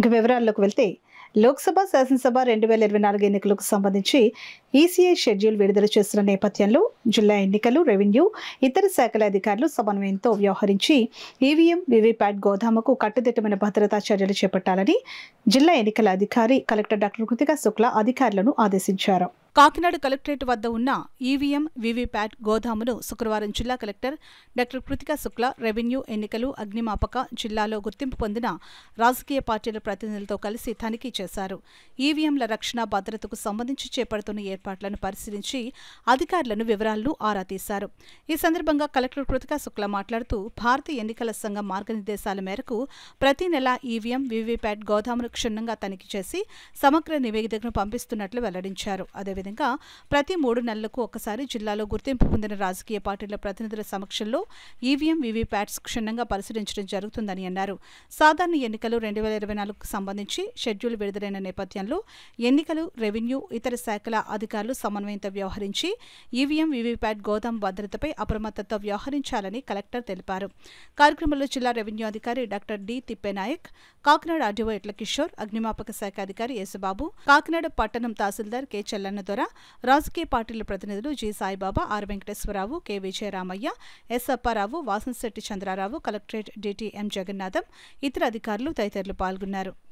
ఇంక వివరాల్లోకి వెళ్తే లోక్సభ శాసనసభ రెండు వేల ఇరవై నాలుగు ఎన్నికలకు సంబంధించి ఈసీఐ షెడ్యూల్ విడుదల చేస్తున్న నేపథ్యంలో జిల్లా ఎన్నికలు రెవెన్యూ ఇతర శాఖల అధికారులు సమన్వయంతో వ్యవహరించి ఈవీఎం వివీప్యాట్ గోదాముకు కట్టుదిట్టమైన భద్రతా చర్యలు చేపట్టాలని జిల్లా ఎన్నికల అధికారి కలెక్టర్ డాక్టర్ కృతికా శుక్లా అధికారులను ఆదేశించారు కాకినాడ కలెక్టరేట్ వద్ద ఉన్న ఈవీఎం వీవీప్యాట్ గోదామును శుక్రవారం జిల్లా collector doctor Kritika Shukla revenue ఎన్నికలు అగ్నిమాపక జిల్లాలో గుర్తింపు పొందిన రాజకీయ పార్టీల ప్రతినిధులతో కలిసి తనిఖీ చేశారు ఈవీఎంల రక్షణ భద్రతకు సంబంధించి చేపడుతున్న ఏర్పాట్లను పరిశీలించి అధికారులను వివరాలను ఆరా తీశారు ఈ సందర్భంగా కలెక్టర్ కృతికా శుక్లా మాట్లాడుతూ భారతీయ ఎన్నికల సంఘం మార్గనిర్దేశాల మేరకు ప్రతి నెల ఈవీఎం వీవీప్యాట్ గోదామును క్షుణ్ణంగా తనిఖీ చేసి సమగ్ర నివేదికను పంపిస్తున్నట్లు వెల్లడించారు అదేవిధంగా విధంగా ప్రతి మూడు నెలలకు ఒకసారి జిల్లాలో గుర్తింపు పొందిన రాజకీయ పార్టీల ప్రతినిధుల సమక్షంలో ఈవీఎం వీవీప్యాట్స్ క్షుణ్ణంగా పరిశీలించడం జరుగుతుందని అన్నారు సాధారణ ఎన్నికలు రెండు వేల ఇరవై నాలుగుకు సంబంధించి షెడ్యూల్ విడుదలైన నేపథ్యంలో ఎన్నికలు రెవెన్యూ ఇతర శాఖల అధికారులు సమన్వయంతో వ్యవహరించి ఈవీఎం వీవీప్యాట్ గోదాం భద్రతపై అప్రమత్తతో వ్యవహరించాలని కలెక్టర్ తెలిపారు కార్యక్రమంలో జిల్లా రెవెన్యూ అధికారి doctor D Thippenayak Kakinada RDO Etla Kishore అగ్నిమాపక శాఖ అధికారి యేసుబాబు కాకినాడ పట్టణం తహసీల్దార్ కె చెల్లన్న ద్వారా రాజకీయ పార్టీల ప్రతినిధులు G Saibaba R Venkateswararao K Vijayaramayya S Apparao Vasamsetti Chandrarao collectorate DTM Jagannatham ఇతర అధికారులు తదితరులు పాల్గొన్నారు